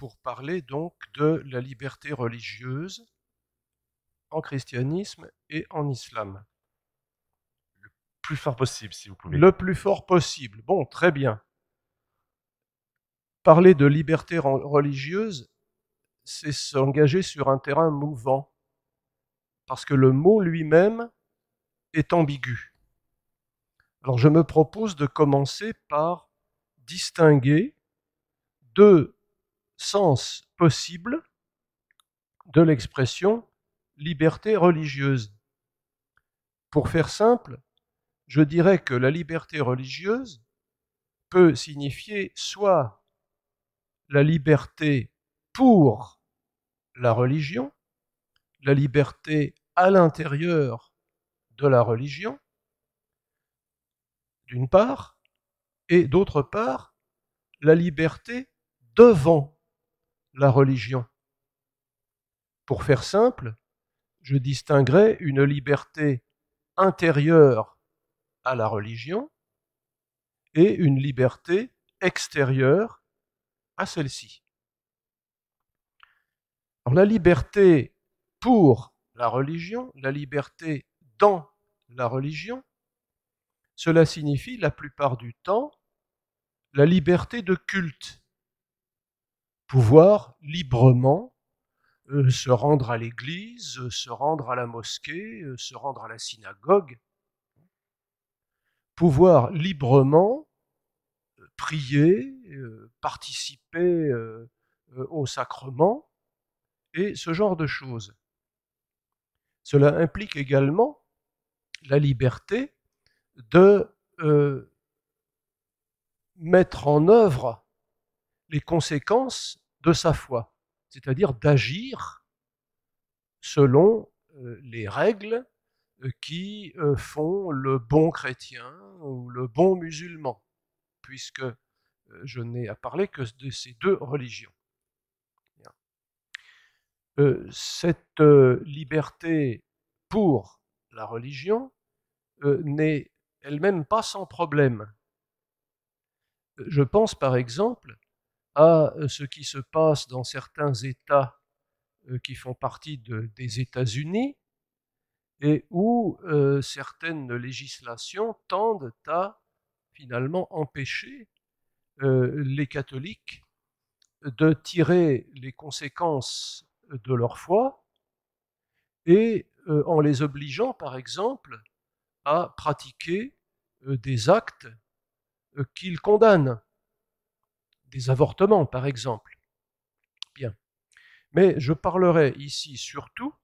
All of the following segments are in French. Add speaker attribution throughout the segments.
Speaker 1: pour parler donc de la liberté religieuse en christianisme et en islam. Le plus fort possible, si vous pouvez. Le plus fort possible. Bon, très bien. Parler de liberté religieuse, c'est s'engager sur un terrain mouvant, parce que le mot lui-même est ambigu. Alors je me propose de commencer par distinguer deux sens possible de l'expression liberté religieuse. Pour faire simple, je dirais que la liberté religieuse peut signifier soit la liberté pour la religion, la liberté à l'intérieur de la religion, d'une part, et d'autre part, la liberté devant la religion. Pour faire simple, je distinguerai une liberté intérieure à la religion et une liberté extérieure à celle-ci. la liberté pour la religion, la liberté dans la religion, cela signifie la plupart du temps la liberté de culte pouvoir librement euh, se rendre à l'église, euh, se rendre à la mosquée, euh, se rendre à la synagogue, pouvoir librement prier, participer au sacrement et ce genre de choses. Cela implique également la liberté de mettre en œuvre les conséquences de sa foi, c'est-à-dire d'agir selon euh, les règles euh, qui euh, font le bon chrétien ou le bon musulman, puisque je n'ai à parler que de ces deux religions. Cette liberté pour la religion n'est elle-même pas sans problème. Je pense par exemple à euh, ce qui se passe dans certains États euh, qui font partie des États-Unis et où euh, certaines législations tendent à finalement empêcher les catholiques de tirer les conséquences de leur foi et en les obligeant par exemple à pratiquer des actes qu'ils condamnent des avortements, par exemple. Bien. Mais je parlerai ici surtout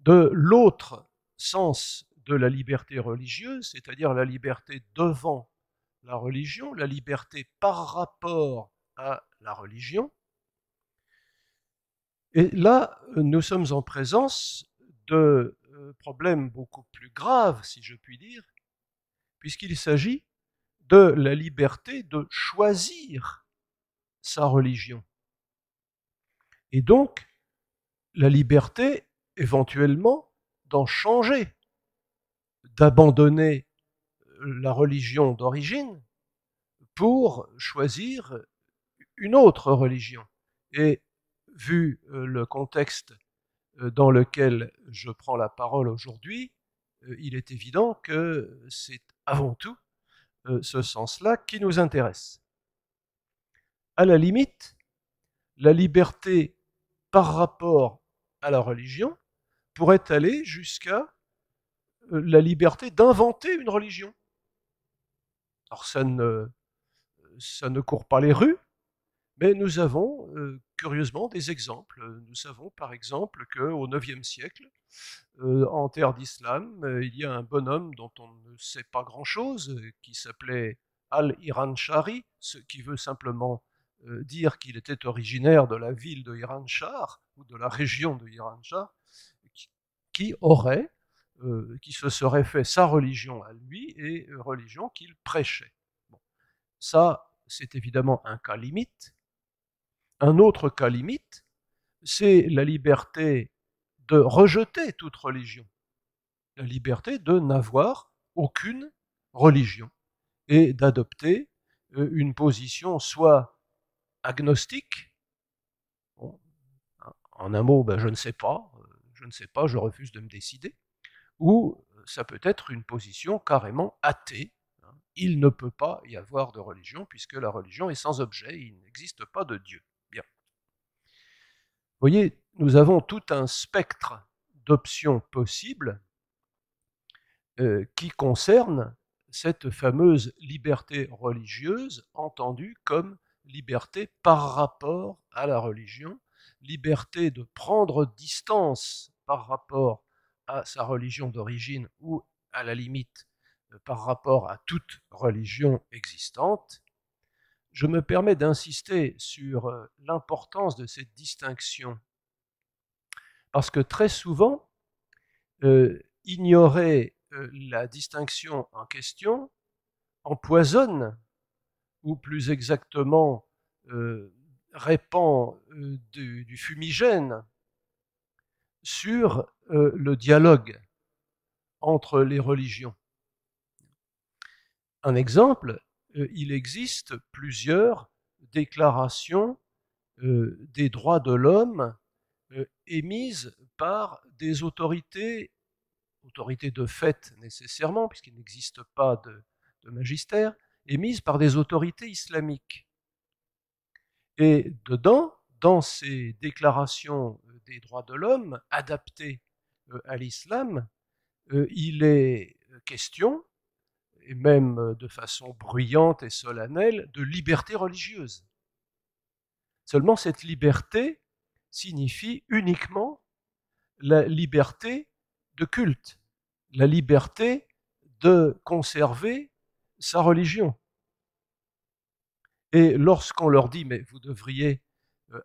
Speaker 1: de l'autre sens de la liberté religieuse, c'est-à-dire la liberté devant la religion, la liberté par rapport à la religion. Et là, nous sommes en présence de euh, problèmes beaucoup plus graves, si je puis dire, puisqu'il s'agit de la liberté de choisir sa religion. Et donc, la liberté, éventuellement, d'en changer, d'abandonner euh, la religion d'origine pour choisir une autre religion. Et vu euh, le contexte euh, dans lequel je prends la parole aujourd'hui, il est évident que c'est avant tout euh, ce sens-là qui nous intéresse. À la limite, la liberté par rapport à la religion pourrait aller jusqu'à euh, la liberté d'inventer une religion. Alors ça ne court pas les rues, mais nous avons curieusement des exemples. Nous savons par exemple qu'au IXe siècle, en terre d'islam, il y a un bonhomme dont on ne sait pas grand-chose, qui s'appelait Al-Iranchari, ce qui veut simplement dire qu'il était originaire de la ville de Iranchar ou de la région de Iranchar, qui, aurait, qui se serait fait sa religion à lui et religion qu'il prêchait. Ça, c'est évidemment un cas limite, un autre cas limite, c'est la liberté de rejeter toute religion, la liberté de n'avoir aucune religion et d'adopter euh, une position soit agnostique, en un mot, ben, je ne sais pas, euh, je ne sais pas, je refuse de me décider, ou ça peut être une position carrément athée. Hein. Il ne peut pas y avoir de religion puisque la religion est sans objet, il n'existe pas de Dieu voyez, nous avons tout un spectre d'options possibles euh, qui concernent cette fameuse liberté religieuse entendue comme liberté par rapport à la religion, liberté de prendre distance par rapport à sa religion d'origine ou à la limite euh, par rapport à toute religion existante, je me permets d'insister sur l'importance de cette distinction. Parce que très souvent, ignorer la distinction en question empoisonne, ou plus exactement, répand du, fumigène sur le dialogue entre les religions. Un exemple, il existe plusieurs déclarations des droits de l'homme émises par des autorités, autorités de fait nécessairement, puisqu'il n'existe pas de, magistère, émises par des autorités islamiques. Et dedans, dans ces déclarations des droits de l'homme adaptées à l'islam, il est question et même de façon bruyante et solennelle, de liberté religieuse. Seulement, cette liberté signifie uniquement la liberté de culte, la liberté de conserver sa religion. Et lorsqu'on leur dit, mais vous devriez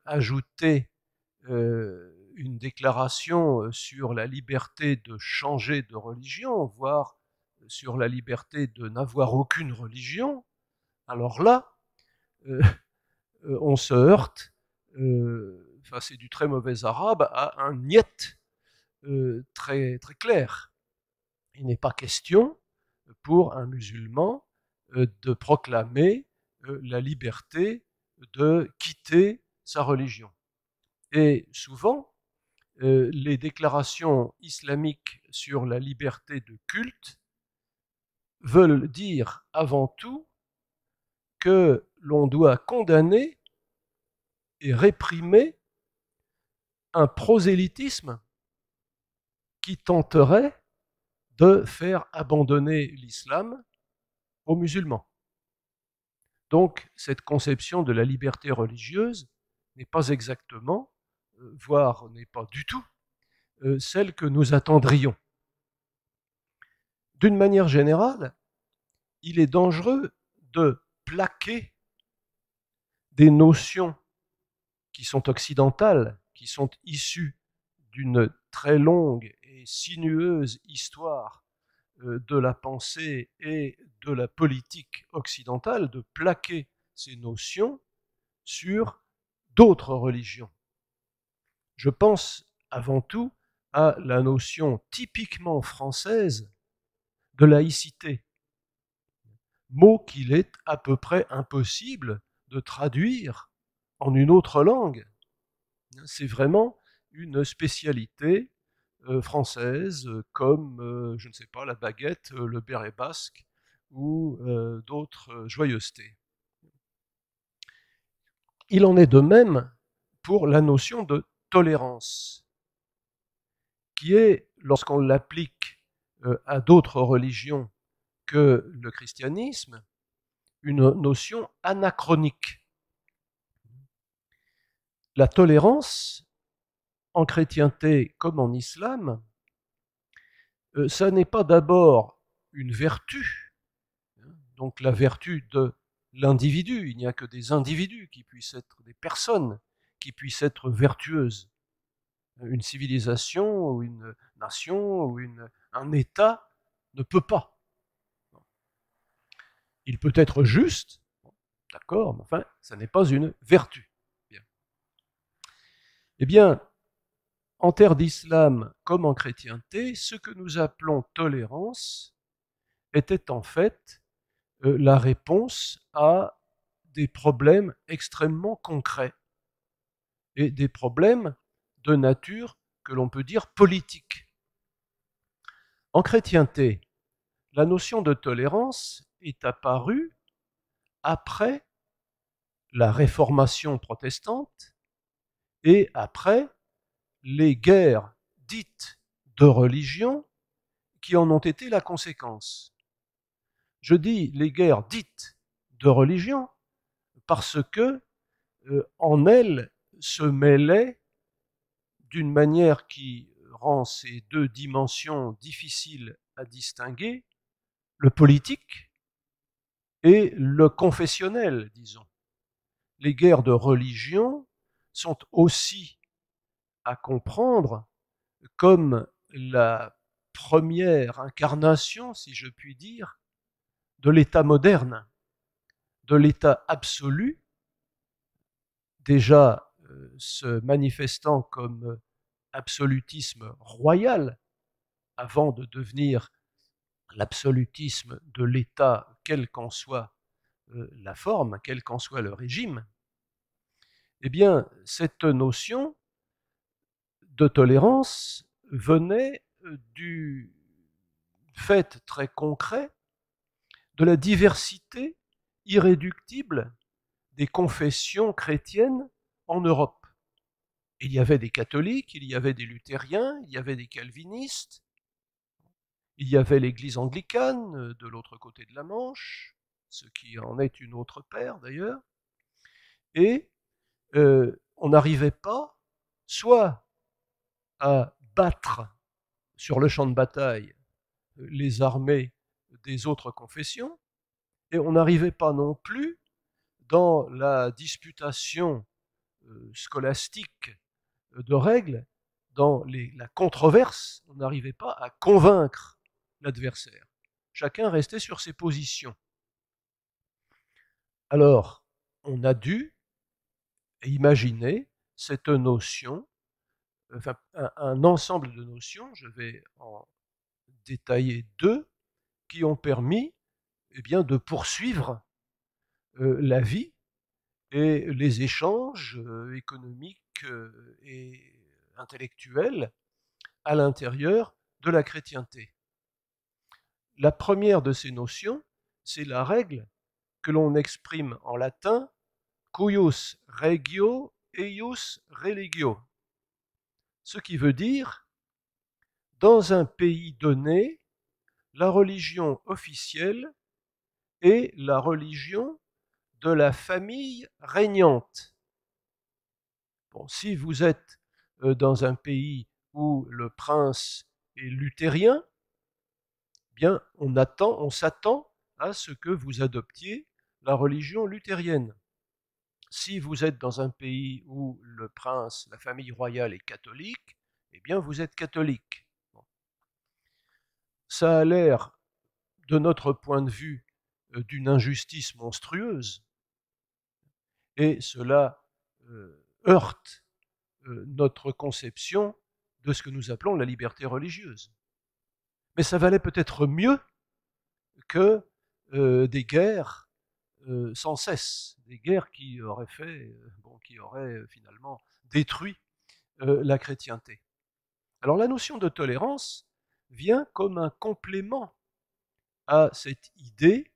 Speaker 1: ajouter une déclaration sur la liberté de changer de religion, voire sur la liberté de n'avoir aucune religion, alors là, euh, euh, on se heurte, euh, enfin c'est du très mauvais arabe, à un niet très, très clair. Il n'est pas question pour un musulman de proclamer la liberté de quitter sa religion. Et souvent, les déclarations islamiques sur la liberté de culte veulent dire avant tout que l'on doit condamner et réprimer un prosélytisme qui tenterait de faire abandonner l'islam aux musulmans. Donc cette conception de la liberté religieuse n'est pas exactement, euh, voire n'est pas du tout, euh, celle que nous attendrions d'une manière générale, il est dangereux de plaquer des notions qui sont occidentales, qui sont issues d'une très longue et sinueuse histoire euh, de la pensée et de la politique occidentale, de plaquer ces notions sur d'autres religions. Je pense avant tout à la notion typiquement française de laïcité. Mot qu'il est à peu près impossible de traduire en une autre langue. C'est vraiment une spécialité euh, française euh, comme, euh, je ne sais pas, la baguette, le béret basque ou d'autres joyeusetés. Il en est de même pour la notion de tolérance, qui est, lorsqu'on l'applique euh, à d'autres religions que le christianisme une notion anachronique. La tolérance, en chrétienté comme en islam, euh, ça n'est pas d'abord une vertu, hein, donc la vertu de l'individu, il n'y a que des individus qui puissent être des personnes qui puissent être vertueuses. Une civilisation ou une nation ou un État ne peut pas. Il peut être juste, d'accord, mais enfin, ça n'est pas une vertu. Eh bien, en terre d'islam comme en chrétienté, ce que nous appelons tolérance était en fait euh, la réponse à des problèmes extrêmement concrets et des problèmes de nature que l'on peut dire politique. En chrétienté, la notion de tolérance est apparue après la réformation protestante et après les guerres dites de religion qui en ont été la conséquence. Je dis les guerres dites de religion parce que euh, en elles se mêlaient, d'une manière qui ces deux dimensions difficiles à distinguer, le politique et le confessionnel, disons. Les guerres de religion sont aussi à comprendre comme la première incarnation, si je puis dire, de l'État moderne, de l'État absolu, déjà euh, se manifestant comme absolutisme royal avant de devenir l'absolutisme de l'État, quelle qu'en soit euh, la forme, quel qu'en soit le régime, eh bien, cette notion de tolérance venait euh, du fait très concret de la diversité irréductible des confessions chrétiennes en Europe il y avait des catholiques, il y avait des luthériens, il y avait des calvinistes, il y avait l'église anglicane euh, de l'autre côté de la Manche, ce qui en est une autre paire d'ailleurs, et euh, on n'arrivait pas soit à battre sur le champ de bataille euh, les armées des autres confessions, et on n'arrivait pas non plus dans la disputation scolastique de règles, dans la controverse, on n'arrivait pas à convaincre l'adversaire. Chacun restait sur ses positions. Alors, on a dû imaginer cette notion, un, ensemble de notions, je vais en détailler deux, qui ont permis eh bien, de poursuivre euh, la vie et les échanges euh, économiques, euh, et intellectuelle à l'intérieur de la chrétienté. La première de ces notions, c'est la règle que l'on exprime en latin cuius regio eius religio, ce qui veut dire dans un pays donné, la religion officielle est la religion de la famille régnante si vous êtes dans un pays où le prince est luthérien, bien on attend, on s'attend à ce que vous adoptiez la religion luthérienne. Si vous êtes dans un pays où le prince, la famille royale est catholique, eh bien vous êtes catholique. Ça a l'air, de notre point de vue, d'une injustice monstrueuse, et cela heurte euh, notre conception de ce que nous appelons la liberté religieuse. Mais ça valait peut-être mieux que euh, des guerres euh, sans cesse, des guerres qui auraient fait, bon, qui auraient finalement détruit la chrétienté. Alors la notion de tolérance vient comme un complément à cette idée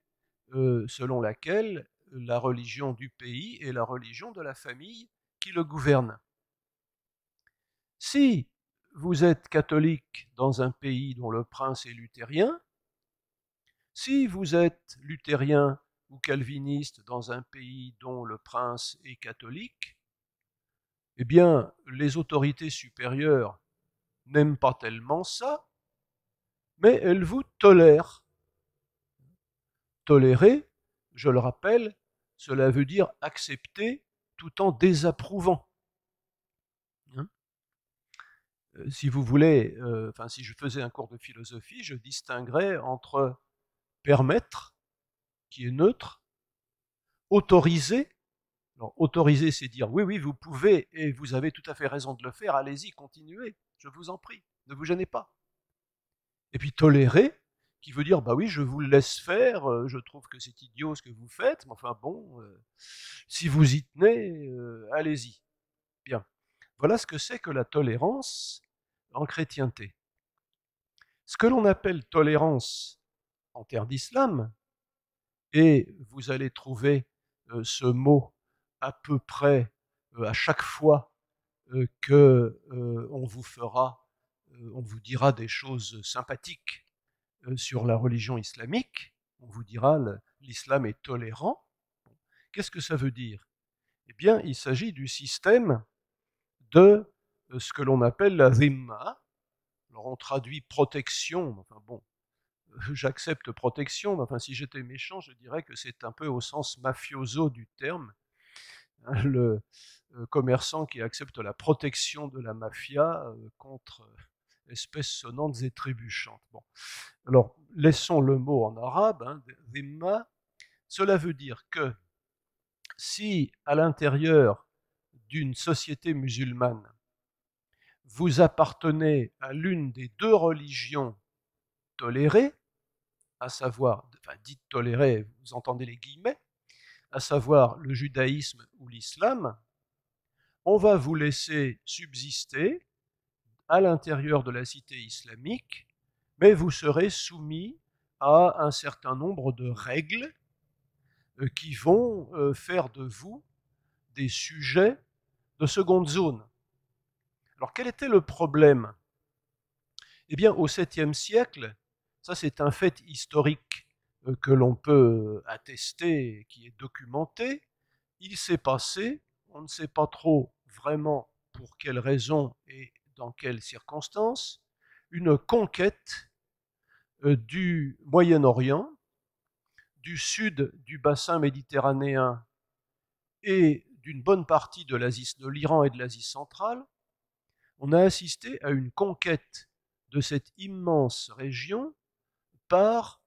Speaker 1: selon laquelle la religion du pays et la religion de la famille le gouverne. Si vous êtes catholique dans un pays dont le prince est luthérien, si vous êtes luthérien ou calviniste dans un pays dont le prince est catholique, eh bien, les autorités supérieures n'aiment pas tellement ça, mais elles vous tolèrent. Tolérer, je le rappelle, cela veut dire accepter tout en désapprouvant. Hein. Euh, si vous voulez, euh, enfin, si je faisais un cours de philosophie, je distinguerais entre permettre, qui est neutre, autoriser. Alors, autoriser, c'est dire oui, oui, vous pouvez et vous avez tout à fait raison de le faire, allez-y, continuez, je vous en prie, ne vous gênez pas. Et puis tolérer, qui veut dire bah oui, je vous le laisse faire, euh, je trouve que c'est idiot ce que vous faites, mais enfin bon, euh, si vous y tenez, euh, allez-y. Bien. Voilà ce que c'est que la tolérance en chrétienté. Ce que l'on appelle tolérance en terre d'islam, et vous allez trouver ce mot à peu près à chaque fois que on vous fera, on vous dira des choses sympathiques euh, sur la religion islamique, on vous dira l'islam est tolérant. Qu'est-ce que ça veut dire Eh bien, il s'agit du système de euh, ce que l'on appelle la zimma. Alors on traduit protection, enfin bon, euh, j'accepte protection, enfin si j'étais méchant, je dirais que c'est un peu au sens mafioso du terme. Hein, le commerçant qui accepte la protection de la mafia contre espèces sonnantes et trébuchantes. Bon. Alors, laissons le mot en arabe, hein, Cela veut dire que si à l'intérieur d'une société musulmane, vous appartenez à l'une des deux religions tolérées, à savoir, enfin, dites tolérées, vous entendez les guillemets, à savoir le judaïsme ou l'islam, on va vous laisser subsister à l'intérieur de la cité islamique, mais vous serez soumis à un certain nombre de règles euh, qui vont euh, faire de vous des sujets de seconde zone. Alors quel était le problème Eh bien au 7e siècle, ça c'est un fait historique euh, que l'on peut attester, qui est documenté, il s'est passé, on ne sait pas trop vraiment pour quelles raisons et dans quelles circonstances, une conquête euh, du Moyen-Orient, du sud du bassin méditerranéen et d'une bonne partie de l'Iran et de l'Asie centrale, on a assisté à une conquête de cette immense région par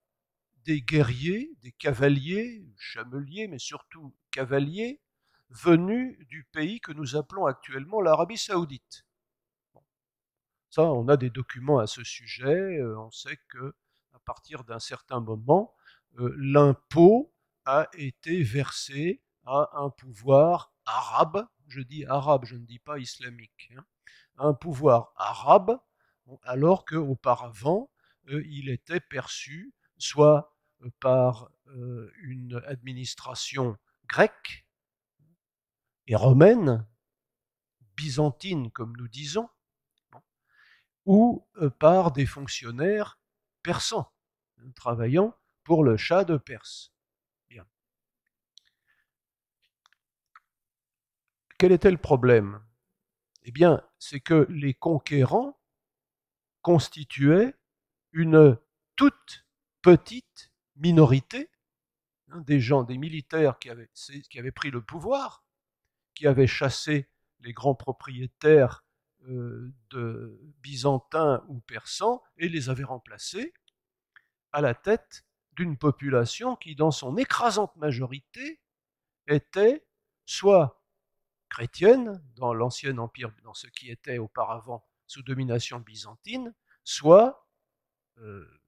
Speaker 1: des guerriers, des cavaliers, chameliers, mais surtout cavaliers, venus du pays que nous appelons actuellement l'Arabie saoudite. Ça, on a des documents à ce sujet. Euh, on sait que à partir d'un certain moment, euh, l'impôt a été versé à un pouvoir arabe. Je dis arabe, je ne dis pas islamique. Hein. un pouvoir arabe, alors qu'auparavant, euh, il était perçu soit par une administration grecque et romaine, byzantine comme nous disons, ou euh, par des fonctionnaires persans travaillant pour le Shah de Perse. Quel était le problème Eh bien, c'est que les conquérants constituaient une toute petite minorité hein, des gens, des militaires qui avaient pris le pouvoir, qui avaient chassé les grands propriétaires euh, de byzantins ou persans et les avait remplacés à la tête d'une population qui, dans son écrasante majorité, était soit chrétienne dans l'ancien empire, dans ce qui était auparavant sous domination byzantine, soit, euh,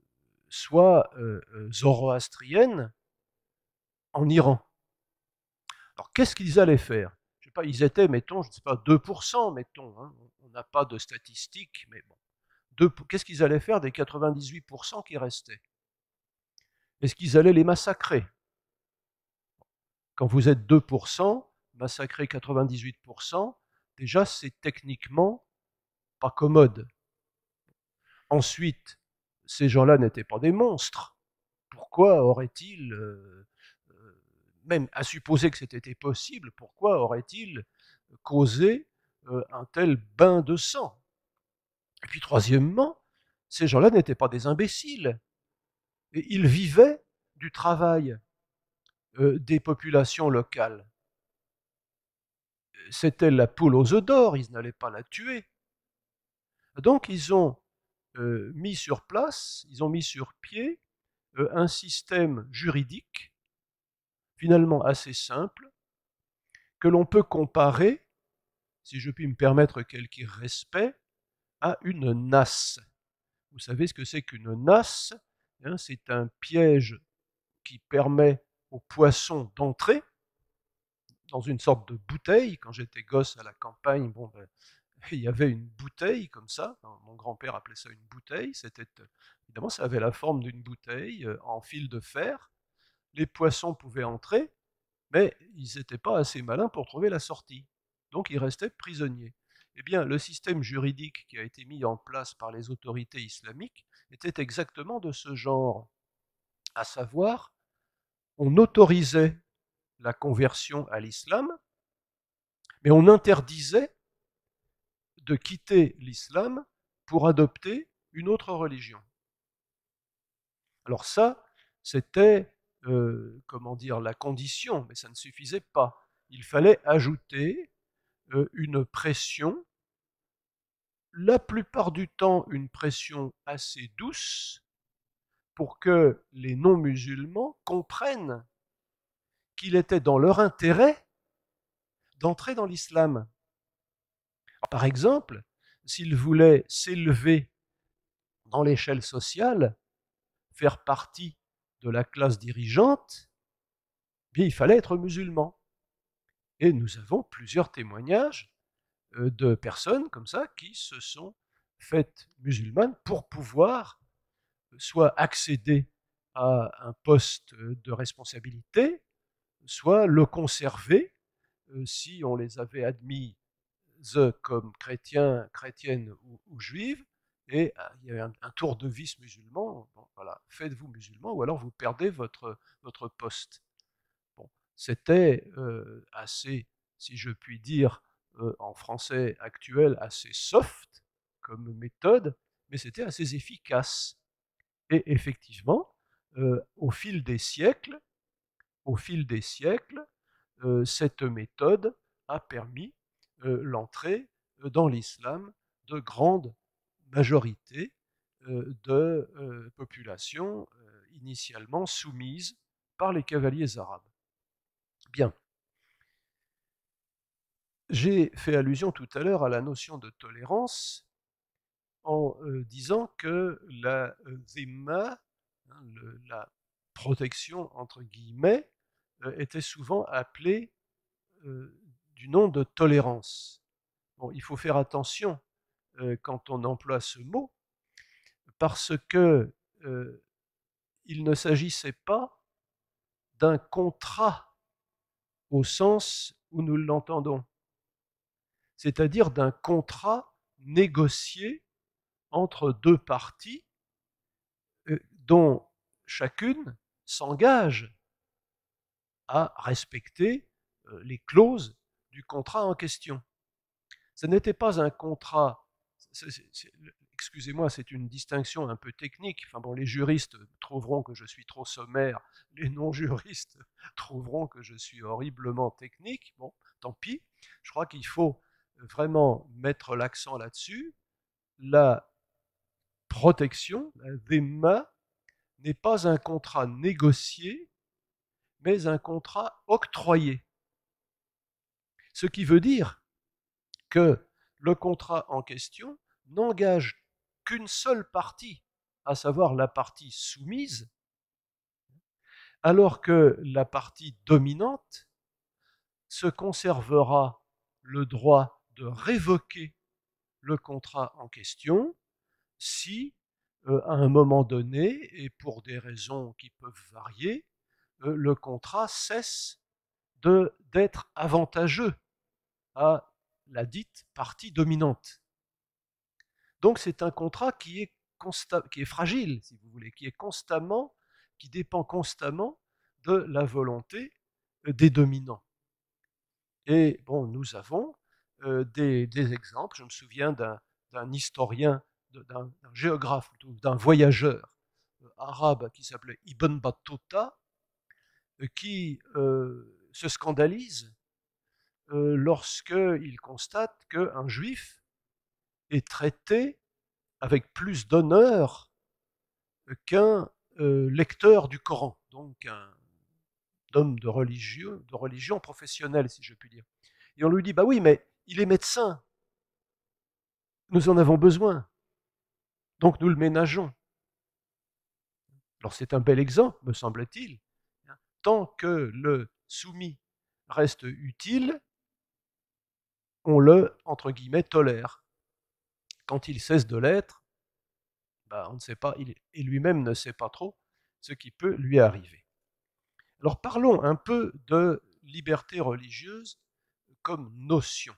Speaker 1: soit euh, zoroastrienne en Iran. Alors qu'est-ce qu'ils allaient faire ils étaient, mettons, je ne sais pas, 2%, mettons. Hein, on n'a pas de statistiques, mais bon. Qu'est-ce qu'ils allaient faire des 98% qui restaient Est-ce qu'ils allaient les massacrer Quand vous êtes 2%, massacrer 98%, déjà c'est techniquement pas commode. Ensuite, ces gens-là n'étaient pas des monstres. Pourquoi auraient-ils euh, même à supposer que c'était possible, pourquoi aurait-il euh, causé euh, un tel bain de sang Et puis troisièmement, ces gens-là n'étaient pas des imbéciles. Et ils vivaient du travail euh, des populations locales. C'était la poule aux œufs d'or, ils n'allaient pas la tuer. Donc ils ont mis sur place, ils ont mis sur pied un système juridique finalement assez simple, que l'on peut comparer, si je puis me permettre quelques respect, à une nasse. Vous savez ce que c'est qu'une nasse hein? C'est un piège qui permet aux poissons d'entrer dans une sorte de bouteille. Quand j'étais gosse à la campagne, bon, ben, il y avait une bouteille comme ça. Mon grand-père appelait ça une bouteille. C'était euh, évidemment, ça avait la forme d'une bouteille euh, en fil de fer les poissons pouvaient entrer, mais ils n'étaient pas assez malins pour trouver la sortie. Donc ils restaient prisonniers. Eh bien, le système juridique qui a été mis en place par les autorités islamiques était exactement de ce genre. À savoir, on autorisait la conversion à l'islam, mais on interdisait de quitter l'islam pour adopter une autre religion. Alors ça, c'était comment dire, la condition, mais ça ne suffisait pas. Il fallait ajouter euh, une pression, la plupart du temps une pression assez douce, pour que les non-musulmans comprennent qu'il était dans leur intérêt d'entrer dans l'islam. Par exemple, s'ils voulaient s'élever dans l'échelle sociale, faire partie de la classe dirigeante, eh bien, il fallait être musulman. Et nous avons plusieurs témoignages euh, de personnes comme ça qui se sont faites musulmanes pour pouvoir euh, soit accéder à un poste de responsabilité, soit le conserver euh, si on les avait admises comme chrétiens, chrétiennes ou, ou juives, et ah, il y avait un, tour de vis musulman. voilà, faites-vous musulman ou alors vous perdez votre, votre poste. Bon, c'était euh, assez, si je puis dire euh, en français actuel, assez soft comme méthode, mais c'était assez efficace. Et effectivement, euh, au fil des siècles, au fil des siècles, cette méthode a permis l'entrée dans l'islam de grandes majorité de populations initialement soumise par les cavaliers arabes. Bien. J'ai fait allusion tout à l'heure à la notion de tolérance en disant que la zimma, hein, la protection entre guillemets, était souvent appelée du nom de tolérance. il faut faire attention euh, quand on emploie ce mot, parce que euh, il ne s'agissait pas d'un contrat au sens où nous l'entendons, c'est-à-dire d'un contrat négocié entre deux parties euh, dont chacune s'engage à respecter les clauses du contrat en question. Ce n'était pas un contrat excusez-moi, c'est une distinction un peu technique. Enfin bon, les juristes trouveront que je suis trop sommaire, les non-juristes trouveront que je suis horriblement technique. Bon, tant pis. Je crois qu'il faut vraiment mettre l'accent là-dessus. La protection, des mains n'est pas un contrat négocié, mais un contrat octroyé. Ce qui veut dire que le contrat en question n'engage qu'une seule partie, à savoir la partie soumise, alors que la partie dominante se conservera le droit de révoquer le contrat en question si, euh, à un moment donné, et pour des raisons qui peuvent varier, euh, le contrat cesse d'être avantageux à la dite partie dominante. Donc c'est un contrat qui est, qui est fragile, si vous voulez, qui est constamment, qui dépend constamment de la volonté euh, des dominants. Et bon, nous avons euh, des, exemples. Je me souviens d'un historien, d'un géographe, d'un voyageur euh, arabe qui s'appelait Ibn Battuta, qui se scandalise lorsque lorsqu'il constate qu'un juif est traité avec plus d'honneur qu'un euh, lecteur du Coran, donc un homme de, religion professionnelle, si je puis dire. Et on lui dit, bah oui, mais il est médecin, nous en avons besoin, donc nous le ménageons. Alors c'est un bel exemple, me semble-t-il. Hein, tant que le soumis reste utile, on le, entre guillemets, tolère. Quand il cesse de l'être, ben, on ne sait pas, il, et lui-même ne sait pas trop ce qui peut lui arriver. Alors parlons un peu de liberté religieuse comme notion.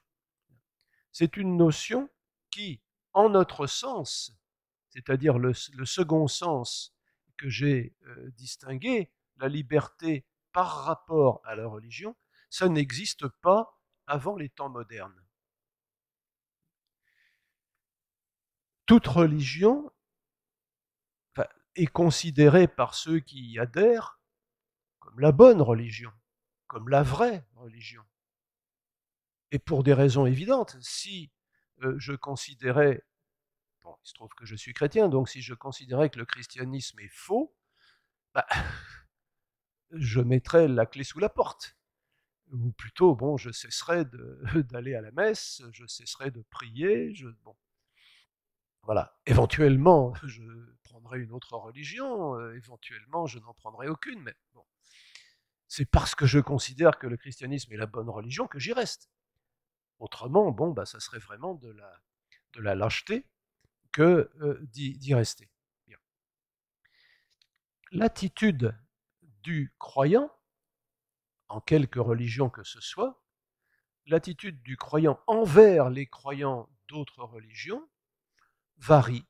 Speaker 1: C'est une notion qui, en notre sens, c'est-à-dire le, second sens que j'ai euh, distingué, la liberté par rapport à la religion, ça n'existe pas avant les temps modernes. Toute religion est considérée par ceux qui y adhèrent comme la bonne religion, comme la vraie religion. Et pour des raisons évidentes, si euh, je considérais, bon, il se trouve que je suis chrétien, donc si je considérais que le christianisme est faux, bah, je mettrais la clé sous la porte ou plutôt, bon, je cesserai d'aller à la messe, je cesserai de prier, je, bon. Voilà. Éventuellement, je prendrai une autre religion, euh, éventuellement, je n'en prendrai aucune, mais bon. C'est parce que je considère que le christianisme est la bonne religion que j'y reste. Autrement, bon, bah, ça serait vraiment de la, de la lâcheté que euh, d'y rester. L'attitude du croyant en quelque religion que ce soit, l'attitude du croyant envers les croyants d'autres religions varie.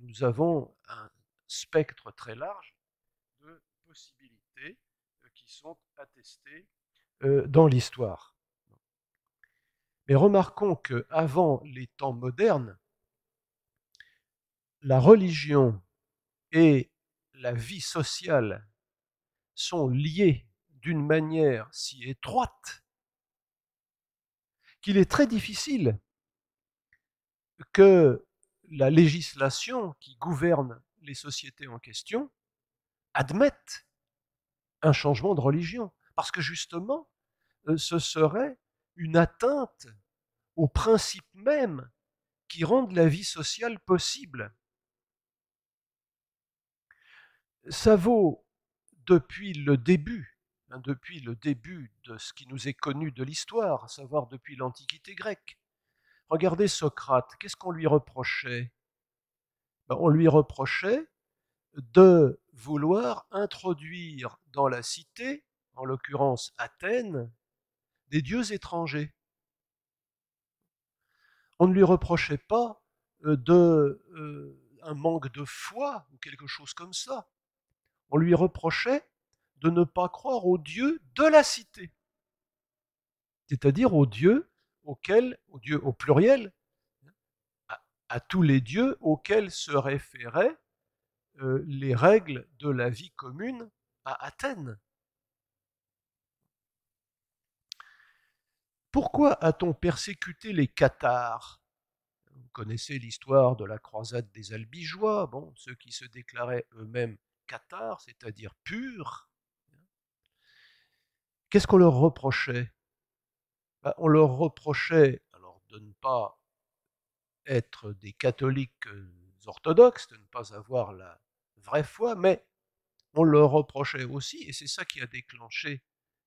Speaker 1: Nous avons un spectre très large de possibilités euh, qui sont attestées euh, dans l'histoire. Mais remarquons que avant les temps modernes, la religion et la vie sociale sont liées d'une manière si étroite qu'il est très difficile que la législation qui gouverne les sociétés en question admette un changement de religion. Parce que justement, euh, ce serait une atteinte aux principes mêmes qui rendent la vie sociale possible. Ça vaut depuis le début Hein, depuis le début de ce qui nous est connu de l'histoire, à savoir depuis l'Antiquité grecque. Regardez Socrate, qu'est-ce qu'on lui reprochait ben, On lui reprochait de vouloir introduire dans la cité, en l'occurrence Athènes, des dieux étrangers. On ne lui reprochait pas euh, de euh, un manque de foi ou quelque chose comme ça. On lui reprochait de ne pas croire aux dieux de la cité, c'est-à-dire aux dieux auquel, au au pluriel, à, tous les dieux auxquels se référaient euh, les règles de la vie commune à Athènes. Pourquoi a-t-on persécuté les cathares Vous connaissez l'histoire de la croisade des Albigeois, bon, ceux qui se déclaraient eux-mêmes cathares, c'est-à-dire purs, Qu'est-ce qu'on leur reprochait bah, On leur reprochait alors de ne pas être des catholiques euh, orthodoxes, de ne pas avoir la vraie foi, mais on leur reprochait aussi, et c'est ça qui a déclenché,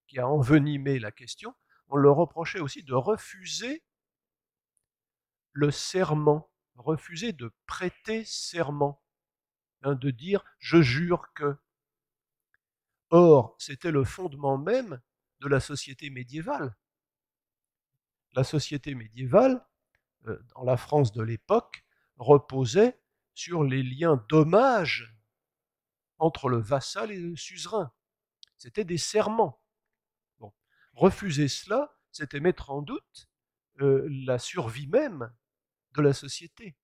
Speaker 1: qui a envenimé la question, on leur reprochait aussi de refuser le serment, refuser de prêter serment, hein, de dire je jure que. Or, c'était le fondement même de la société médiévale. La société médiévale, euh, dans la France de l'époque, reposait sur les liens d'hommage entre le vassal et le suzerain. C'était des serments. Refuser cela, c'était mettre en doute euh, la survie même de la société.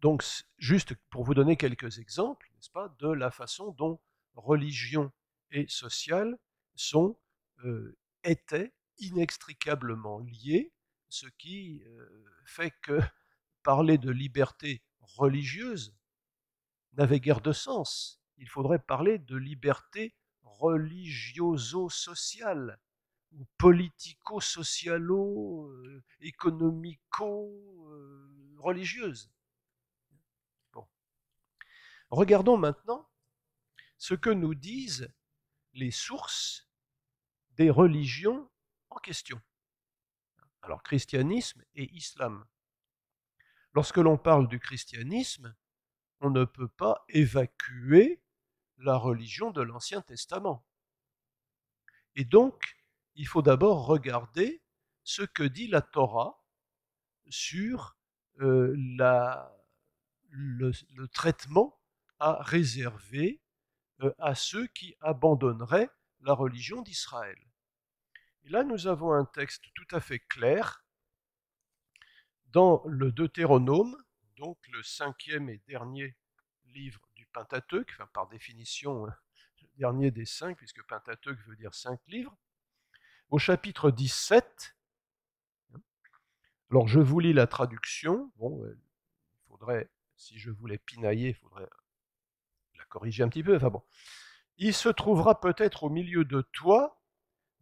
Speaker 1: Donc, juste pour vous donner quelques exemples, n'est-ce pas, de la façon dont religion et sociale sont, étaient inextricablement liés, ce qui fait que parler de liberté religieuse n'avait guère de sens. Il faudrait parler de liberté religioso-sociale ou politico-socialo, économico-religieuse. Regardons maintenant ce que nous disent les sources des religions en question. Alors christianisme et islam. Lorsque l'on parle du christianisme, on ne peut pas évacuer la religion de l'Ancien Testament. Et donc, il faut d'abord regarder ce que dit la Torah sur euh, le, traitement à réserver euh, à ceux qui abandonneraient la religion d'Israël. Et là, nous avons un texte tout à fait clair dans le Deutéronome, donc le cinquième et dernier livre du Pentateuque, enfin par définition hein, le dernier des cinq, puisque Pentateuque veut dire cinq livres, au chapitre 17. Alors je vous lis la traduction. Bon, euh, il faudrait, si je voulais pinailler, il faudrait la corriger un petit peu. Enfin bon. Il se trouvera peut-être au milieu de toi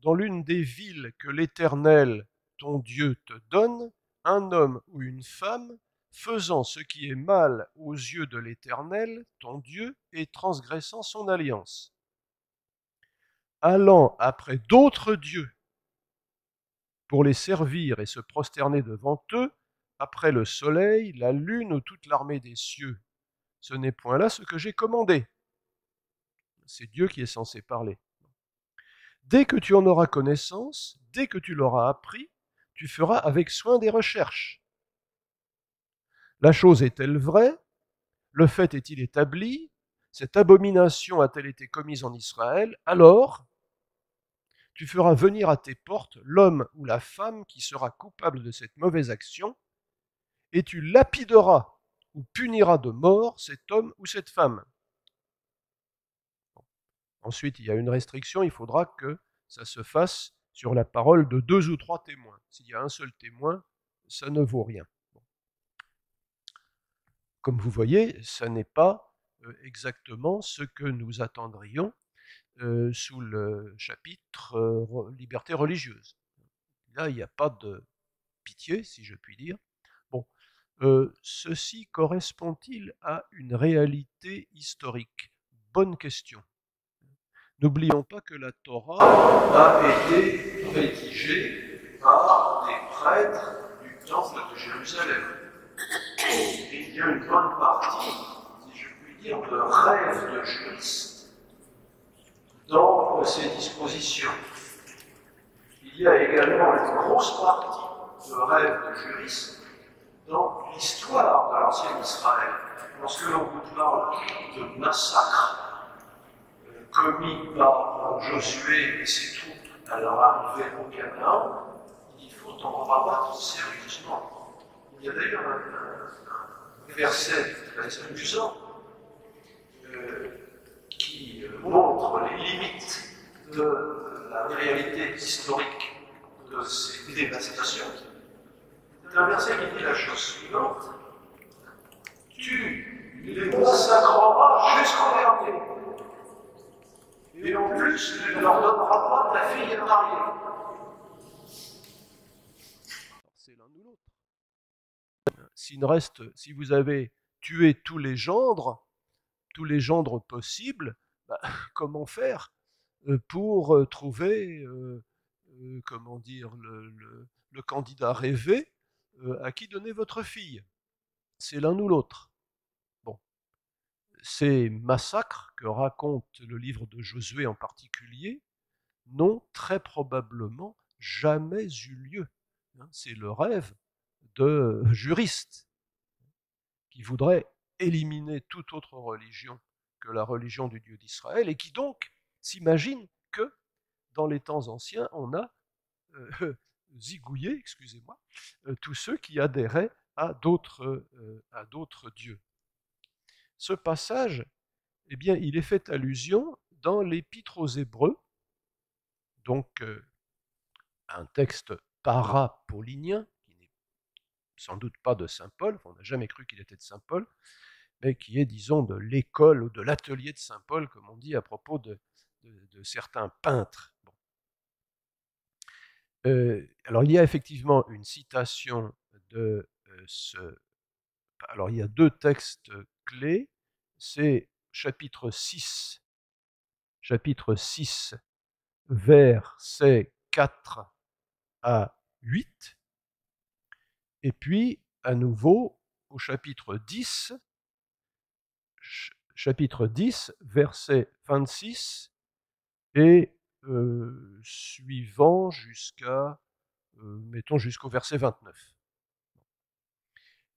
Speaker 1: dans l'une des villes que l'Éternel, ton Dieu, te donne, un homme ou une femme, faisant ce qui est mal aux yeux de l'Éternel, ton Dieu, et transgressant son alliance, allant après d'autres dieux pour les servir et se prosterner devant eux, après le soleil, la lune ou toute l'armée des cieux. Ce n'est point là ce que j'ai commandé. C'est Dieu qui est censé parler. Dès que tu en auras connaissance, dès que tu l'auras appris, tu feras avec soin des recherches. La chose est-elle vraie Le fait est-il établi Cette abomination a-t-elle été commise en Israël Alors, tu feras venir à tes portes l'homme ou la femme qui sera coupable de cette mauvaise action, et tu lapideras ou puniras de mort cet homme ou cette femme. Ensuite, il y a une restriction, il faudra que ça se fasse sur la parole de deux ou trois témoins. S'il y a un seul témoin, ça ne vaut rien. Comme vous voyez, ce n'est pas euh, exactement ce que nous attendrions euh, sous le chapitre euh, liberté religieuse. Là, il n'y a pas de pitié, si je puis dire. Bon, ceci correspond-il à une réalité historique Bonne question. N'oublions pas que la Torah a été rédigée par des prêtres du temple de Jérusalem. il y a une grande partie, si je puis dire, de rêve de juristes dans ces dispositions. Il y a également une grosse partie de rêves de juristes dans l'histoire de l'ancien Israël. Lorsque l'on vous parle de massacre, commis par Josué et ses troupes à leur arrivée au Canaan, il faut en rabattre sérieusement. Il y a d'ailleurs un, verset très amusant euh, qui euh, montre les limites de la réalité historique de ces dévastations. C'est un verset qui dit la chose suivante Tu les consacreras jusqu'au dernier. Et en plus, il ne leur donnera pas ta fille à mariée. C'est l'un ou l'autre. S'il reste, si vous avez tué tous les gendres, tous les gendres possibles, bah, comment faire euh, pour euh, trouver, euh, comment dire, le, candidat rêvé à qui donner votre fille C'est l'un ou l'autre ces massacres que raconte le livre de Josué en particulier n'ont très probablement jamais eu lieu. Hein. C'est le rêve de juristes qui voudraient éliminer toute autre religion que la religion du Dieu d'Israël et qui donc s'imaginent que dans les temps anciens, on a euh, zigouillé, excusez-moi, euh, tous ceux qui adhéraient à d'autres euh, dieux ce passage, eh bien, il est fait allusion dans l'Épître aux Hébreux, donc euh, un texte parapolinien qui n'est sans doute pas de Saint Paul, on n'a jamais cru qu'il était de Saint Paul, mais qui est, disons, de l'école ou de l'atelier de Saint Paul, comme on dit à propos de, certains peintres. Euh, alors il y a effectivement une citation de euh, ce... Alors il y a deux textes clé, c'est chapitre 6, chapitre 6, versets 4 à 8, et puis à nouveau au chapitre 10, chapitre 10, verset 26 et euh, suivant jusqu'à, euh, mettons, jusqu'au verset 29.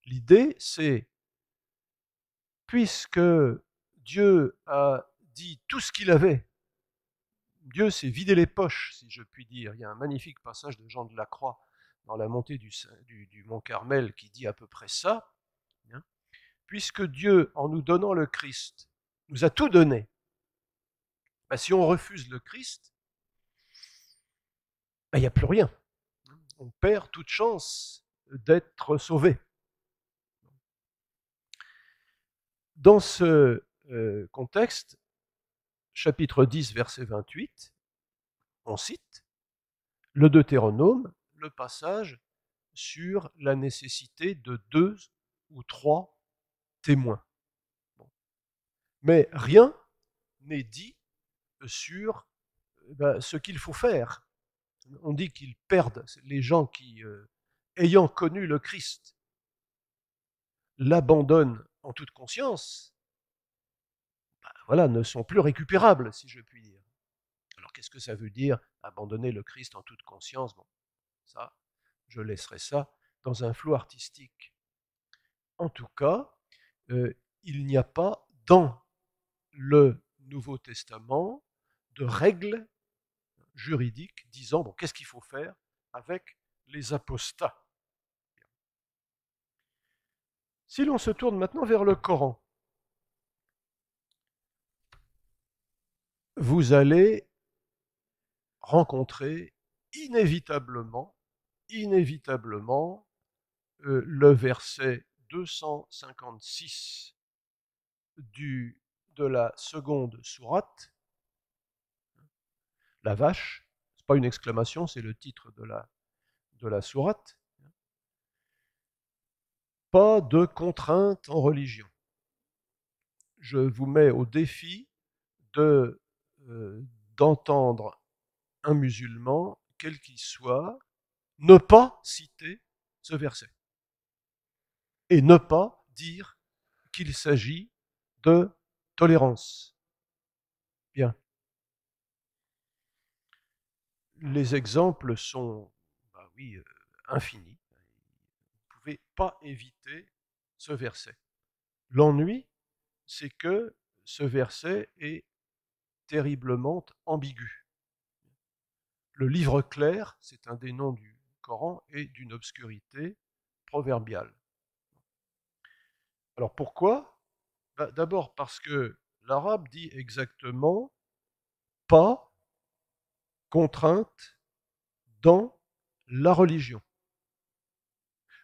Speaker 1: L'idée, c'est puisque Dieu a dit tout ce qu'il avait, Dieu s'est vidé les poches, si je puis dire. Il y a un magnifique passage de Jean de la Croix dans la montée du, mont Carmel qui dit à peu près ça. Hein. puisque Dieu, en nous donnant le Christ, nous a tout donné, ben, si on refuse le Christ, ben, il n'y a plus rien. On perd toute chance d'être sauvé. Dans ce euh, contexte, chapitre 10, verset 28, on cite le Deutéronome, le passage sur la nécessité de deux ou trois témoins. Mais rien n'est dit sur euh, ben, ce qu'il faut faire. On dit qu'ils perdent, les gens qui, euh, ayant connu le Christ, l'abandonnent en toute conscience, bah, voilà, ne sont plus récupérables, si je puis dire. Alors qu'est-ce que ça veut dire abandonner le Christ en toute conscience ça, je laisserai ça dans un flou artistique. En tout cas, euh, il n'y a pas dans le Nouveau Testament de règles juridiques disant bon, qu'est-ce qu'il faut faire avec les apostats. Si l'on se tourne maintenant vers le Coran, vous allez rencontrer inévitablement, inévitablement, euh, le verset 256 du, de la seconde sourate, la vache, c'est pas une exclamation, c'est le titre de la, de la sourate, pas de contrainte en religion. Je vous mets au défi de euh, d'entendre un musulman, quel qu'il soit, ne pas citer ce verset et ne pas dire qu'il s'agit de tolérance. Bien. Les exemples sont, bah oui, euh, infinis pas éviter ce verset. L'ennui, c'est que ce verset est terriblement ambigu. Le livre clair, c'est un des noms du Coran, est d'une obscurité proverbiale. Alors pourquoi bah, D'abord parce que l'arabe dit exactement pas contrainte dans la religion.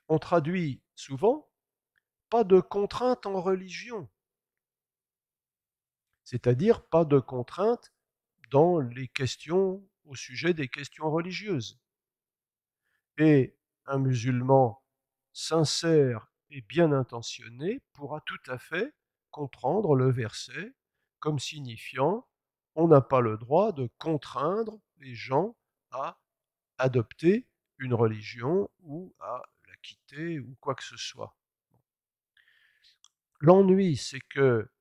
Speaker 1: On traduit souvent pas de contrainte en religion, c'est-à-dire pas de contrainte dans les questions au sujet des questions religieuses. Et un musulman sincère et bien intentionné pourra tout à fait comprendre le verset comme signifiant on n'a pas le droit de contraindre les gens à adopter une religion ou à quitter ou quoi que ce soit. L'ennui, c'est que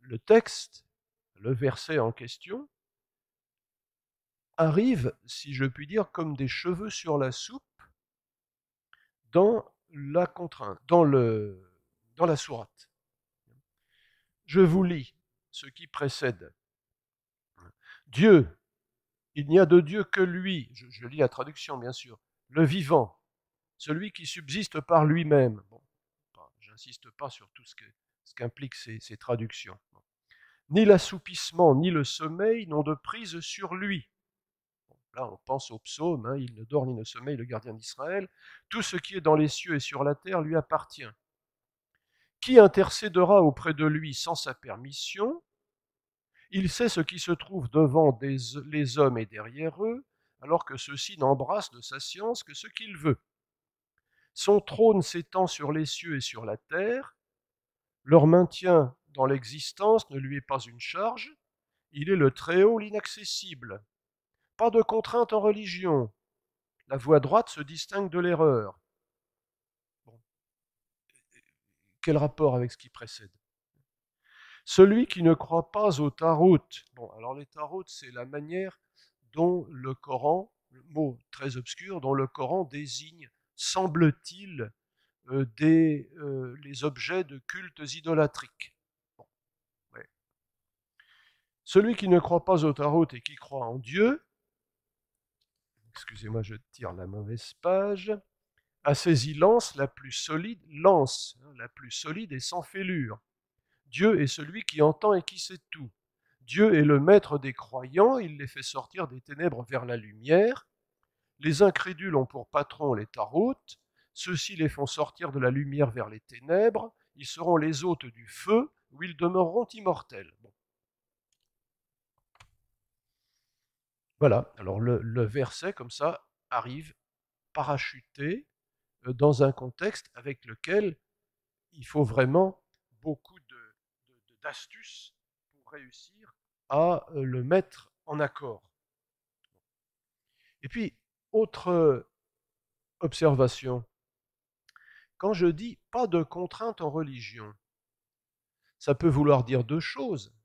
Speaker 1: le texte, le verset en question, arrive, si je puis dire, comme des cheveux sur la soupe dans la contrainte, dans, le, dans la sourate. Je vous lis ce qui précède. Dieu, il n'y a de Dieu que lui, je lis la traduction bien sûr, le vivant, celui qui subsiste par lui-même. Bon, j'insiste pas sur tout ce qu'impliquent ces, traductions. Ni l'assoupissement, ni le sommeil n'ont de prise sur lui. là, on pense au psaume, hein, il ne dort ni ne sommeille le gardien d'Israël. Tout ce qui est dans les cieux et sur la terre lui appartient. Qui intercédera auprès de lui sans sa permission Il sait ce qui se trouve devant les hommes et derrière eux, alors que ceux-ci n'embrassent de sa science que ce qu'il veut. Son trône s'étend sur les cieux et sur la terre. Leur maintien dans l'existence ne lui est pas une charge. Il est le Très-Haut, l'inaccessible. Pas de contrainte en religion. La voie droite se distingue de l'erreur. Quel rapport avec ce qui précède Celui qui ne croit pas aux tarots. Bon, alors les tarots, c'est la manière dont le Coran, le mot très obscur, dont le Coran désigne semble-t-il, euh, des, euh, les objets de cultes idolatriques. Celui qui ne croit pas au tarot et qui croit en Dieu, excusez-moi, je tire la mauvaise page, a saisi l'anse la plus solide, lance hein, la plus solide et sans fêlure. Dieu est celui qui entend et qui sait tout. Dieu est le maître des croyants, il les fait sortir des ténèbres vers la lumière, les incrédules ont pour patron les tarotes, ceux-ci les font sortir de la lumière vers les ténèbres, ils seront les hôtes du feu, où ils demeureront immortels. Voilà, alors le, verset comme ça arrive parachuté euh, dans un contexte avec lequel il faut vraiment beaucoup d'astuces pour réussir à euh, le mettre en accord. Et puis, autre observation, quand je dis pas de contrainte en religion, ça peut vouloir dire deux choses.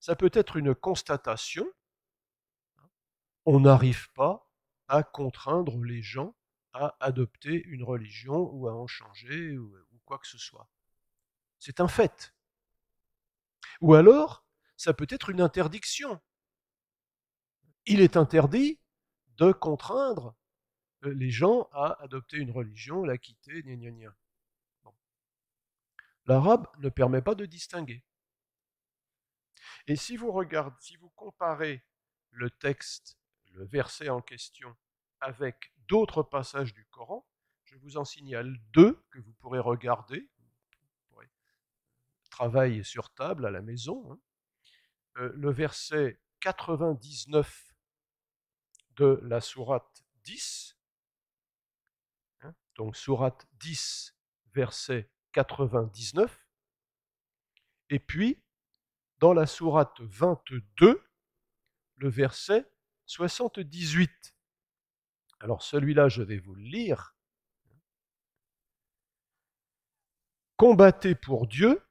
Speaker 1: Ça peut être une constatation, hein, on n'arrive pas à contraindre les gens à adopter une religion ou à en changer ou, quoi que ce soit. C'est un fait. Ou alors, ça peut être une interdiction. Il est interdit de contraindre euh, les gens à adopter une religion, la quitter, gna L'arabe ne permet pas de distinguer. Et si vous regardez, si vous comparez le texte, le verset en question, avec d'autres passages du Coran, je vous en signale deux que vous pourrez regarder. Travail sur table à la maison. Hein. Euh, le verset 99 de la sourate 10, hein, donc sourate 10, verset 99, et puis dans la sourate 22, le verset 78. Alors celui-là, je vais vous le lire. Combattez pour Dieu,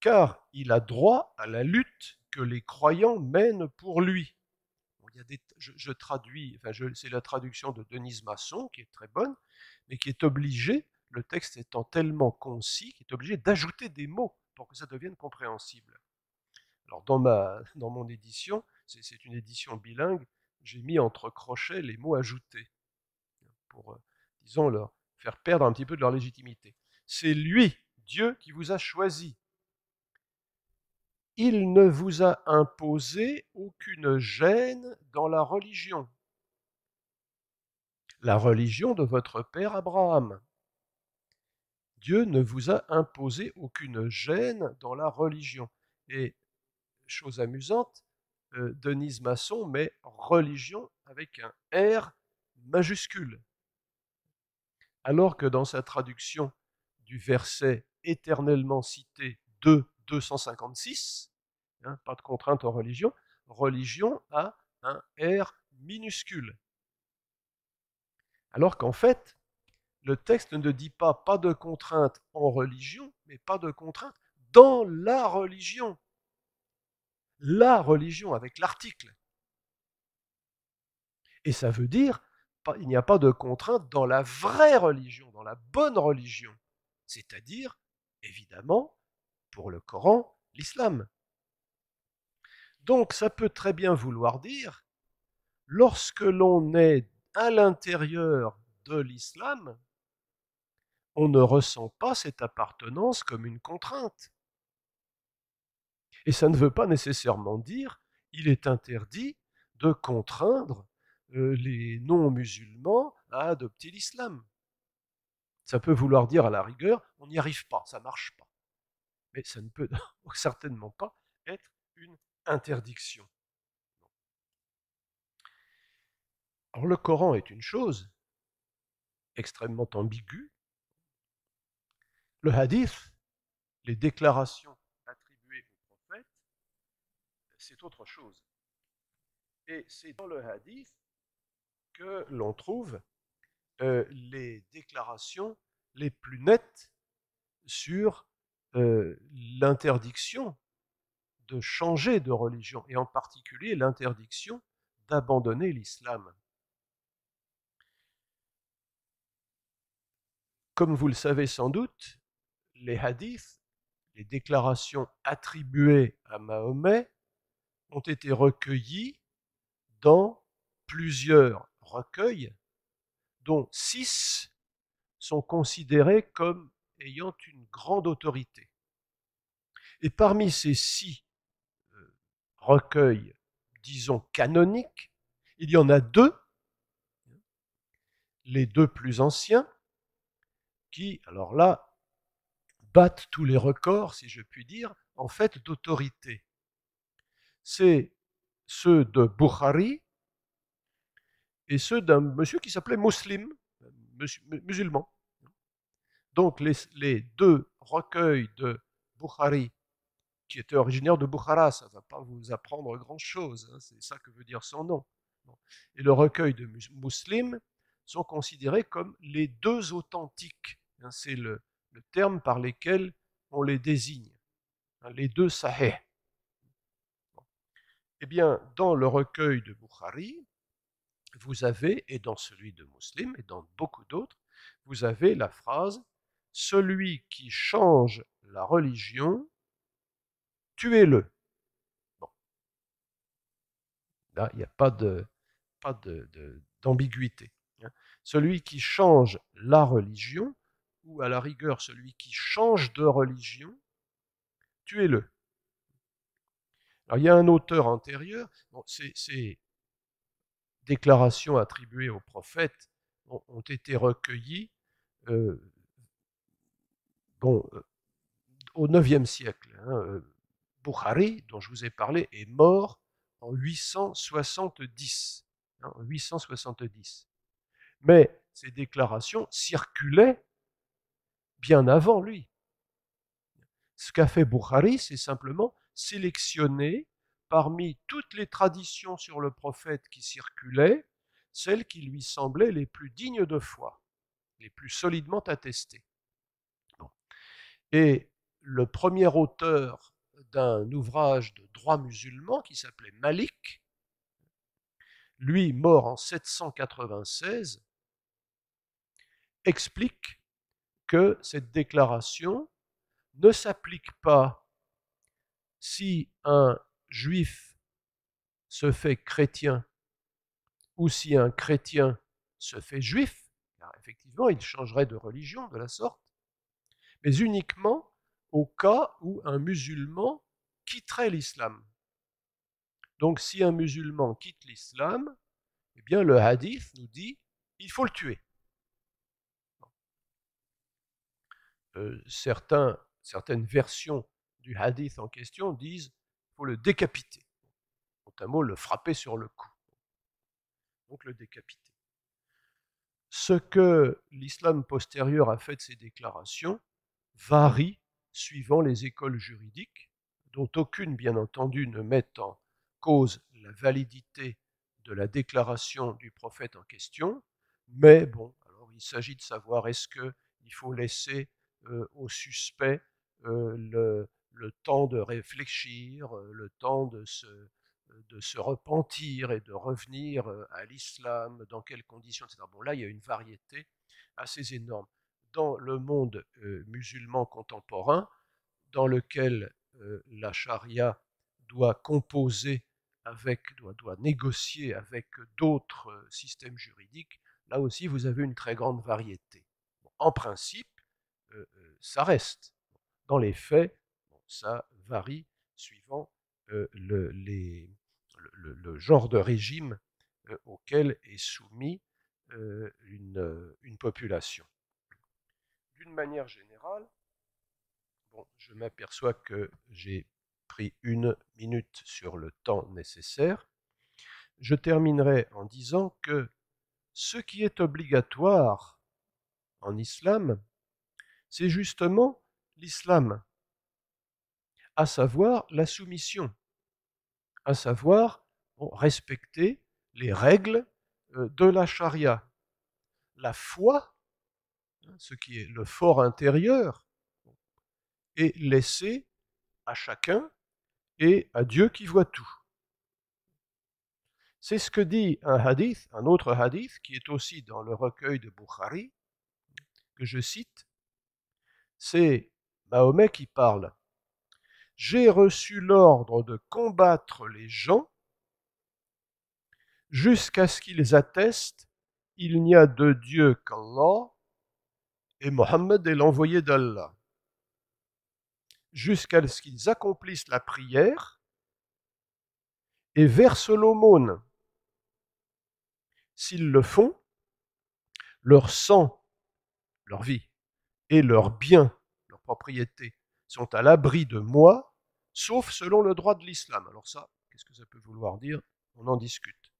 Speaker 1: car il a droit à la lutte que les croyants mènent pour lui je, traduis, c'est la traduction de Denise Masson qui est très bonne, mais qui est obligée, le texte étant tellement concis, qui est obligé d'ajouter des mots pour que ça devienne compréhensible. Alors dans, ma, dans mon édition, c'est une édition bilingue, j'ai mis entre crochets les mots ajoutés pour, euh, disons, leur faire perdre un petit peu de leur légitimité. C'est lui, Dieu, qui vous a choisi il ne vous a imposé aucune gêne dans la religion, la religion de votre père Abraham. Dieu ne vous a imposé aucune gêne dans la religion. Et chose amusante, euh, Denise Masson met religion avec un R majuscule. Alors que dans sa traduction du verset éternellement cité 2, 256, Hein, pas de contrainte en religion. Religion a un R minuscule. Alors qu'en fait, le texte ne dit pas pas de contrainte en religion, mais pas de contrainte dans la religion. La religion avec l'article. Et ça veut dire il n'y a pas de contrainte dans la vraie religion, dans la bonne religion. C'est-à-dire, évidemment, pour le Coran, l'islam. Donc ça peut très bien vouloir dire, lorsque l'on est à l'intérieur de l'islam, on ne ressent pas cette appartenance comme une contrainte. Et ça ne veut pas nécessairement dire il est interdit de contraindre euh, les non-musulmans à adopter l'islam. Ça peut vouloir dire à la rigueur, on n'y arrive pas, ça marche pas. Mais ça ne peut certainement pas être une interdiction. Alors le Coran est une chose extrêmement ambiguë. Le hadith, les déclarations attribuées au prophète, c'est autre chose. Et c'est dans le hadith que l'on trouve euh, les déclarations les plus nettes sur euh, l'interdiction de changer de religion, et en particulier l'interdiction d'abandonner l'islam. Comme vous le savez sans doute, les hadiths, les déclarations attribuées à Mahomet, ont été recueillies dans plusieurs recueils, dont six sont considérés comme ayant une grande autorité. Et parmi ces six recueils, disons, canoniques, il y en a deux, les deux plus anciens, qui, alors là, battent tous les records, si je puis dire, en fait, d'autorité. C'est ceux de Bukhari et ceux d'un monsieur qui s'appelait Muslim, musulman. Donc les, les, deux recueils de Bukhari qui était originaire de Bukhara. Ça ne va pas vous apprendre grand-chose. Hein, c'est ça que veut dire son nom. Et le recueil de muslims sont considérés comme les deux authentiques. Hein, c'est le, terme par lequel on les désigne. Hein, les deux sahih. Eh bien, dans le recueil de Bukhari, vous avez, et dans celui de Muslim, et dans beaucoup d'autres, vous avez la phrase Celui qui change la religion tuez-le. Là, il n'y a pas de pas d'ambiguïté. Hein. celui qui change la religion, ou à la rigueur celui qui change de religion, tuez-le. il y a un auteur antérieur, ces déclarations attribuées aux prophètes ont, été recueillies euh, bon, euh, au IXe siècle. Hein, euh, Bukhari, dont je vous ai parlé, est mort en 870. 870. Hein, Mais ces déclarations circulaient bien avant lui. Ce qu'a fait Bukhari, c'est simplement sélectionner parmi toutes les traditions sur le prophète qui circulaient celles qui lui semblaient les plus dignes de foi, les plus solidement attestées. Et le premier auteur d'un ouvrage de droit musulman qui s'appelait Malik, lui mort en 796, explique que cette déclaration ne s'applique pas si un juif se fait chrétien ou si un chrétien se fait juif, car effectivement il changerait de religion de la sorte, mais uniquement au cas où un musulman quitterait l'islam. Donc si un musulman quitte l'islam, eh bien le hadith nous dit il faut le tuer. Euh, certaines versions du hadith en question disent il faut le décapiter. mot, le frapper sur le cou. Donc le décapiter. Ce que l'islam postérieur a fait de ces déclarations varie suivant les écoles juridiques, dont aucune, bien entendu, ne met en cause la validité de la déclaration du prophète en question, mais bon, alors il s'agit de savoir est-ce qu'il faut laisser aux euh, au suspect euh, le, temps de réfléchir, euh, le temps de se, de se repentir et de revenir à l'islam, dans quelles conditions, etc. Bon, là, il y a une variété assez énorme dans le monde musulman contemporain, dans lequel la charia doit composer avec, doit, négocier avec d'autres systèmes juridiques, là aussi vous avez une très grande variété. en principe, ça reste. Dans les faits, ça varie suivant le, genre de régime auquel est soumis une population manière générale, je m'aperçois que j'ai pris une minute sur le temps nécessaire. Je terminerai en disant que ce qui est obligatoire en islam, c'est justement l'islam, à savoir la soumission, à savoir respecter les règles euh, de la charia. La foi ce qui est le fort intérieur, est laissé à chacun et à Dieu qui voit tout. C'est ce que dit un hadith, un autre hadith, qui est aussi dans le recueil de Bukhari, que je cite. C'est Mahomet qui parle. J'ai reçu l'ordre de combattre les gens jusqu'à ce qu'ils attestent Il n'y a de Dieu qu'Allah, et Mohammed est l'envoyé d'Allah, jusqu'à ce qu'ils accomplissent la prière et versent l'aumône. S'ils le font, leur sang, leur vie et leurs biens, leurs propriétés, sont à l'abri de moi, sauf selon le droit de l'islam. Alors ça, qu'est-ce que ça peut vouloir dire On en discute.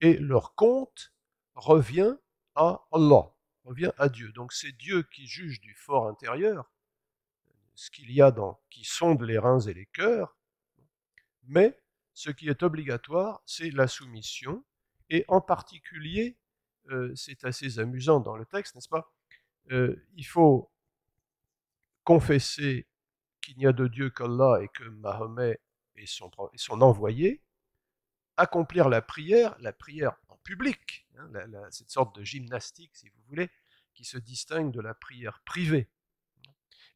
Speaker 1: Et leur compte revient à Allah revient à Dieu. Donc c'est Dieu qui juge du fort intérieur, ce qu'il y a dans, qui sonde les reins et les cœurs, mais ce qui est obligatoire, c'est la soumission, et en particulier, euh, c'est assez amusant dans le texte, n'est-ce pas euh, Il faut confesser qu'il n'y a de Dieu qu'Allah et que Mahomet est son, est son envoyé, accomplir la prière, la prière public, hein, cette sorte de gymnastique, si vous voulez, qui se distingue de la prière privée.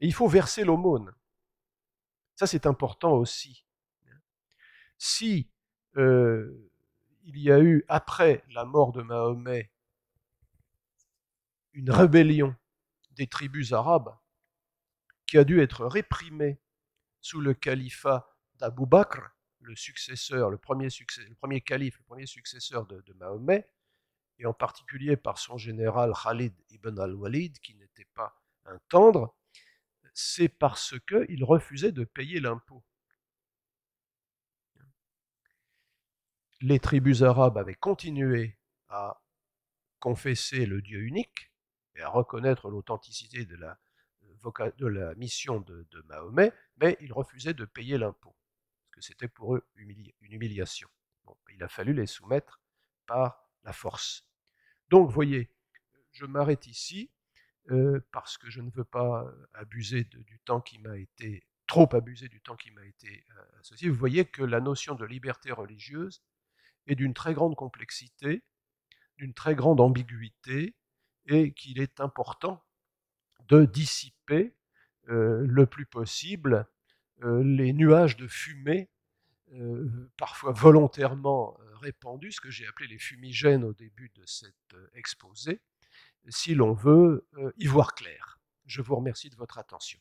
Speaker 1: Et il faut verser l'aumône. Ça, c'est important aussi. Hein. Si euh, il y a eu, après la mort de Mahomet, une rébellion des tribus arabes qui a dû être réprimée sous le califat d'Abou Bakr, le successeur, le premier, calife, le premier successeur de, Mahomet, et en particulier par son général Khalid ibn al-Walid, qui n'était pas un tendre, c'est parce qu'il refusait de payer l'impôt. Les tribus arabes avaient continué à confesser le Dieu unique et à reconnaître l'authenticité de la, euh, mission de, de Mahomet, mais ils refusaient de payer l'impôt que c'était pour eux une humiliation. il a fallu les soumettre par la force. Donc, voyez, je m'arrête ici euh, parce que je ne veux pas euh, abuser du temps qui m'a été trop abusé du temps qui m'a été associé. Vous voyez que la notion de liberté religieuse est d'une très grande complexité, d'une très grande ambiguïté, et qu'il est important de dissiper euh, le plus possible euh, les nuages de fumée, euh, parfois volontairement euh, répandus, ce que j'ai appelé les fumigènes au début de cet exposé, si l'on veut y voir clair. Je vous remercie de votre attention.